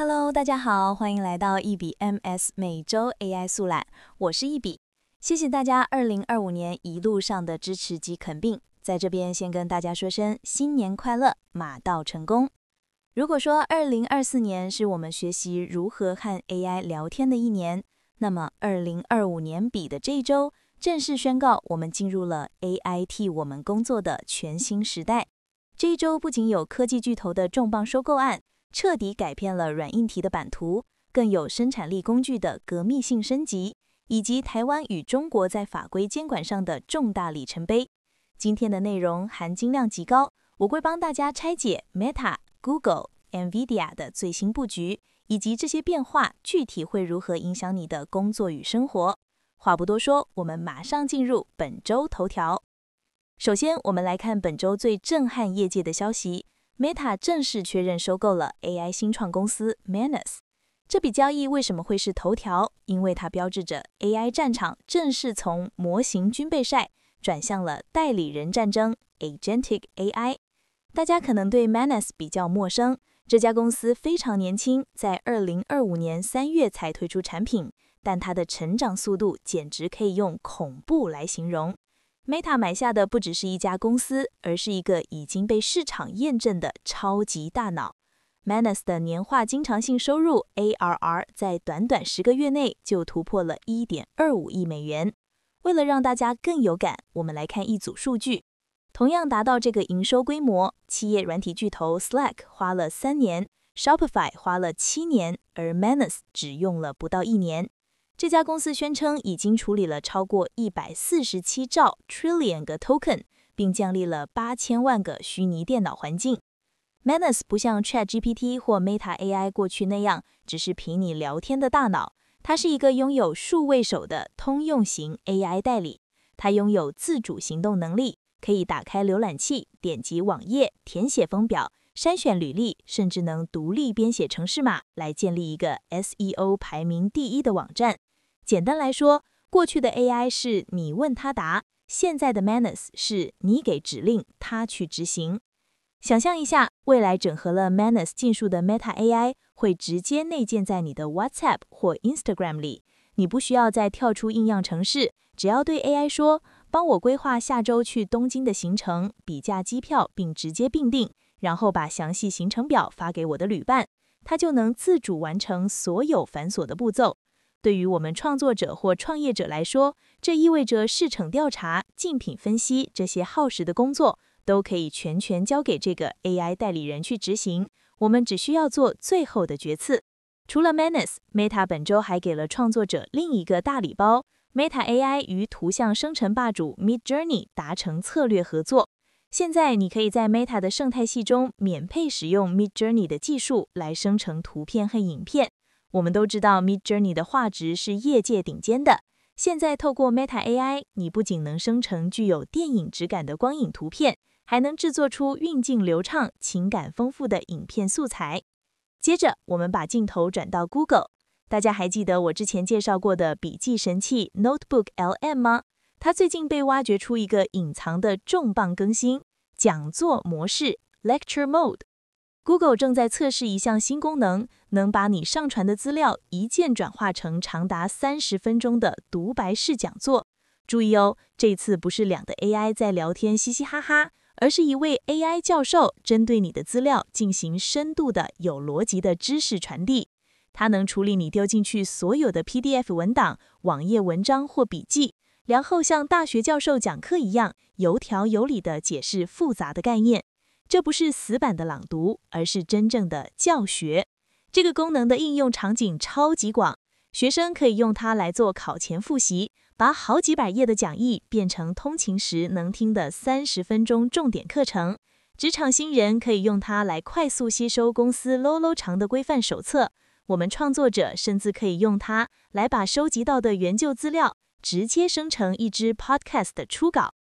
Hello，大家好，欢迎来到一笔 MS 每周 AI 速览，我是一笔。谢谢大家2025年一路上的支持及肯定，在这边先跟大家说声新年快乐，马到成功。如果说2024年是我们学习如何和 AI 聊天的一年，那么2025年底的这一周正式宣告我们进入了 AI 替我们工作的全新时代。这一周不仅有科技巨头的重磅收购案。彻底改变了软硬体的版图，更有生产力工具的革命性升级，以及台湾与中国在法规监管上的重大里程碑。今天的内容含金量极高，我会帮大家拆解 Meta、Google、NVIDIA 的最新布局，以及这些变化具体会如何影响你的工作与生活。话不多说，我们马上进入本周头条。首先，我们来看本周最震撼业界的消息。Meta 正式确认收购了 AI 新创公司 Manus。这笔交易为什么会是头条？因为它标志着 AI 战场正式从模型军备赛转向了代理人战争 （Agentic AI）。大家可能对 Manus 比较陌生，这家公司非常年轻，在2025年3月才推出产品，但它的成长速度简直可以用恐怖来形容。Meta 买下的不只是一家公司，而是一个已经被市场验证的超级大脑。m a n u s 的年化经常性收入 （ARR） 在短短十个月内就突破了一点二五亿美元。为了让大家更有感，我们来看一组数据：同样达到这个营收规模，企业软体巨头 Slack 花了三年，Shopify 花了七年，而 m a n u s 只用了不到一年。这家公司宣称已经处理了超过一百四十七兆 trillion 个 token，并建立了八千万个虚拟电脑环境。m a n u s 不像 ChatGPT 或 Meta AI 过去那样，只是凭你聊天的大脑。它是一个拥有数位手的通用型 AI 代理。它拥有自主行动能力，可以打开浏览器、点击网页、填写封表、筛选履历，甚至能独立编写程式码来建立一个 SEO 排名第一的网站。简单来说，过去的 AI 是你问他答，现在的 Manus 是你给指令，他去执行。想象一下，未来整合了 Manus 技术的 Meta AI 会直接内建在你的 WhatsApp 或 Instagram 里，你不需要再跳出应用程式，只要对 AI 说：“帮我规划下周去东京的行程，比价机票并直接订定，然后把详细行程表发给我的旅伴，他就能自主完成所有繁琐的步骤。”对于我们创作者或创业者来说，这意味着市场调查、竞品分析这些耗时的工作都可以全权交给这个 AI 代理人去执行，我们只需要做最后的决策。除了 Manus，Meta 本周还给了创作者另一个大礼包：Meta AI 与图像生成霸主 MidJourney 达成策略合作。现在，你可以在 Meta 的生态系中免费使用 MidJourney 的技术来生成图片和影片。我们都知道，Mid Journey 的画质是业界顶尖的。现在，透过 Meta AI，你不仅能生成具有电影质感的光影图片，还能制作出运镜流畅、情感丰富的影片素材。接着，我们把镜头转到 Google，大家还记得我之前介绍过的笔记神器 Notebook LM 吗？它最近被挖掘出一个隐藏的重磅更新——讲座模式 （Lecture Mode）。Google 正在测试一项新功能，能把你上传的资料一键转化成长达三十分钟的独白式讲座。注意哦，这次不是两个 AI 在聊天嘻嘻哈哈，而是一位 AI 教授针对你的资料进行深度的、有逻辑的知识传递。它能处理你丢进去所有的 PDF 文档、网页文章或笔记，然后像大学教授讲课一样有条有理地解释复杂的概念。这不是死板的朗读，而是真正的教学。这个功能的应用场景超级广，学生可以用它来做考前复习，把好几百页的讲义变成通勤时能听的三十分钟重点课程。职场新人可以用它来快速吸收公司 l o 啰 o 长的规范手册。我们创作者甚至可以用它来把收集到的原旧资料直接生成一支 Podcast 初稿。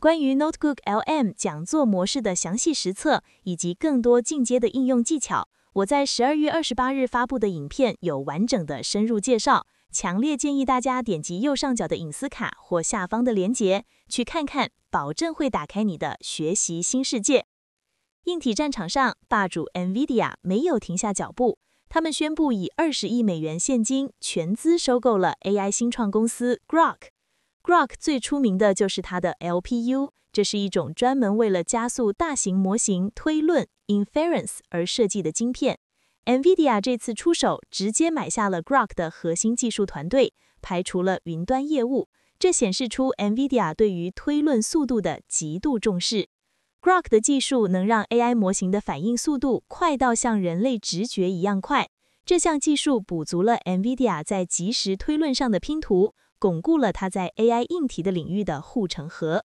关于 Notebook LM 讲座模式的详细实测，以及更多进阶的应用技巧，我在十二月二十八日发布的影片有完整的深入介绍。强烈建议大家点击右上角的隐私卡或下方的链接去看看，保证会打开你的学习新世界。硬体战场上，霸主 Nvidia 没有停下脚步，他们宣布以二十亿美元现金全资收购了 AI 新创公司 Grok。Grok 最出名的就是它的 LPU，这是一种专门为了加速大型模型推论 inference 而设计的芯片。NVIDIA 这次出手，直接买下了 Grok 的核心技术团队，排除了云端业务，这显示出 NVIDIA 对于推论速度的极度重视。Grok 的技术能让 AI 模型的反应速度快到像人类直觉一样快，这项技术补足了 NVIDIA 在即时推论上的拼图。巩固了它在 AI 应题的领域的护城河。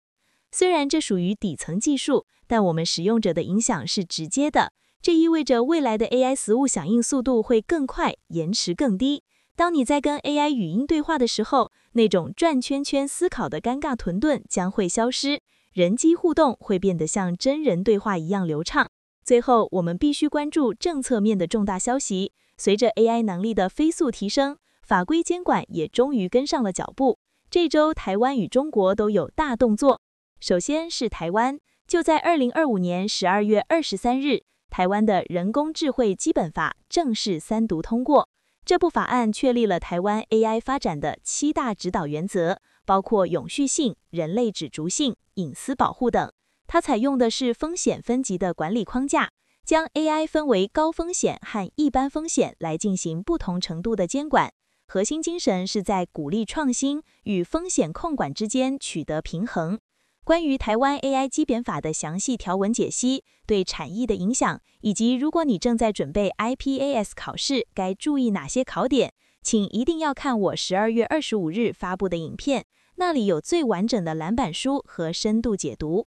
虽然这属于底层技术，但我们使用者的影响是直接的。这意味着未来的 AI 实物响应速度会更快，延迟更低。当你在跟 AI 语音对话的时候，那种转圈圈思考的尴尬顿顿将会消失，人机互动会变得像真人对话一样流畅。最后，我们必须关注政策面的重大消息。随着 AI 能力的飞速提升。法规监管也终于跟上了脚步。这周台湾与中国都有大动作。首先是台湾，就在二零二五年十二月二十三日，台湾的人工智慧基本法正式三读通过。这部法案确立了台湾 AI 发展的七大指导原则，包括永续性、人类指足性、隐私保护等。它采用的是风险分级的管理框架，将 AI 分为高风险和一般风险来进行不同程度的监管。核心精神是在鼓励创新与风险控管之间取得平衡。关于台湾 AI 基本法的详细条文解析、对产业的影响，以及如果你正在准备 IPAS 考试，该注意哪些考点，请一定要看我十二月二十五日发布的影片，那里有最完整的蓝板书和深度解读。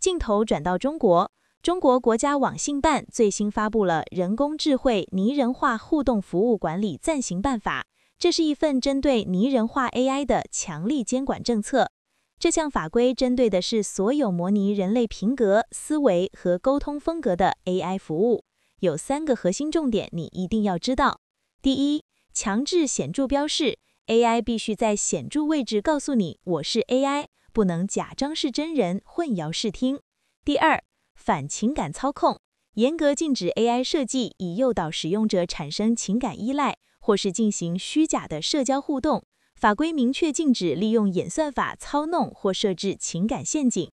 镜头转到中国，中国国家网信办最新发布了《人工智能拟人化互动服务管理暂行办法》。这是一份针对拟人化 AI 的强力监管政策。这项法规针对的是所有模拟人类品格、思维和沟通风格的 AI 服务。有三个核心重点，你一定要知道：第一，强制显著标示，AI 必须在显著位置告诉你我是 AI，不能假装是真人混淆视听；第二，反情感操控，严格禁止 AI 设计以诱导使用者产生情感依赖。或是进行虚假的社交互动，法规明确禁止利用演算法操弄或设置情感陷阱。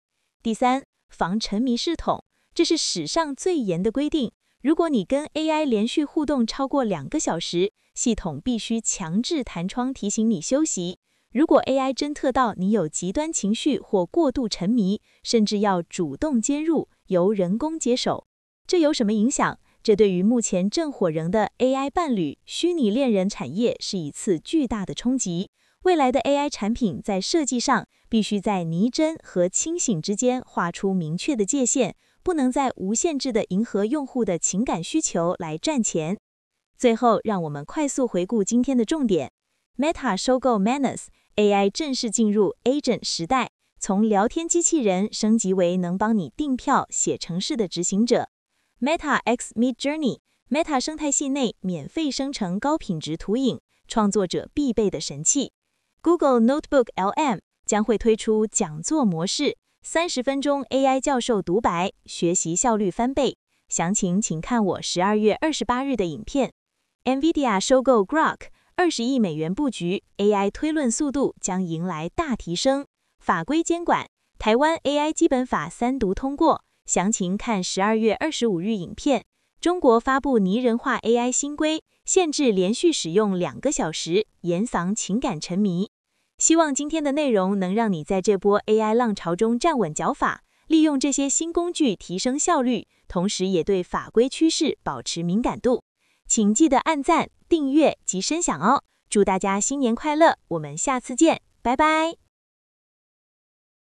第三，防沉迷系统，这是史上最严的规定。如果你跟 AI 连续互动超过两个小时，系统必须强制弹窗提醒你休息。如果 AI 侦测到你有极端情绪或过度沉迷，甚至要主动接入，由人工接手。这有什么影响？这对于目前正火仍的 AI 伴侣、虚拟恋人产业是一次巨大的冲击。未来的 AI 产品在设计上必须在拟真和清醒之间画出明确的界限，不能在无限制的迎合用户的情感需求来赚钱。最后，让我们快速回顾今天的重点：Meta 收购 Manus，AI 正式进入 Agent 时代，从聊天机器人升级为能帮你订票、写程式的执行者。Meta X m e d Journey，Meta 生态系内免费生成高品质图影，创作者必备的神器。Google Notebook LM 将会推出讲座模式，三十分钟 AI 教授独白，学习效率翻倍。详情请看我十二月二十八日的影片。NVIDIA 收购 Grok，二十亿美元布局 AI 推论，速度将迎来大提升。法规监管，台湾 AI 基本法三读通过。详情看十二月二十五日影片。中国发布拟人化 AI 新规，限制连续使用两个小时，严防情感沉迷。希望今天的内容能让你在这波 AI 浪潮中站稳脚法，利用这些新工具提升效率，同时也对法规趋势保持敏感度。请记得按赞、订阅及分享哦！祝大家新年快乐，我们下次见，拜拜。